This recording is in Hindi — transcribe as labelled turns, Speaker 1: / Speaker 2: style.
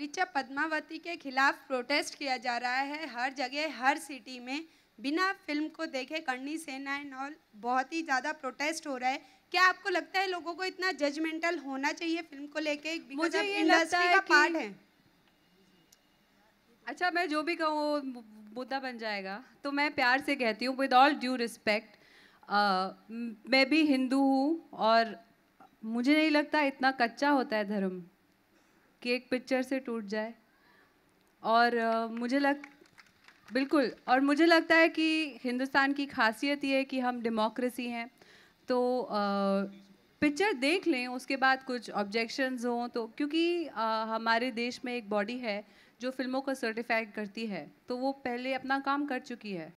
Speaker 1: ऋचा पद्मावती के खिलाफ प्रोटेस्ट किया जा रहा है हर जगह हर सिटी में बिना फिल्म को देखे करनी सेना एंड ऑल बहुत ही ज़्यादा प्रोटेस्ट हो रहा है क्या आपको लगता है लोगों को इतना जजमेंटल होना चाहिए फिल्म को लेके मुझे ये है, का पार्ट है
Speaker 2: अच्छा मैं जो भी कहूँ मुद्दा बन जाएगा तो मैं प्यार से कहती हूँ विद ऑल ड्यू रिस्पेक्ट मैं भी हिंदू हूँ और मुझे नहीं लगता इतना कच्चा होता है धर्म कि एक पिक्चर से टूट जाए और uh, मुझे लग बिल्कुल और मुझे लगता है कि हिंदुस्तान की खासियत ये है कि हम डेमोक्रेसी हैं तो पिक्चर देख लें उसके बाद कुछ ऑब्जेक्शंस हों तो क्योंकि हमारे देश में एक बॉडी है जो फिल्मों को सर्टिफाइड करती है तो वो पहले अपना काम कर चुकी है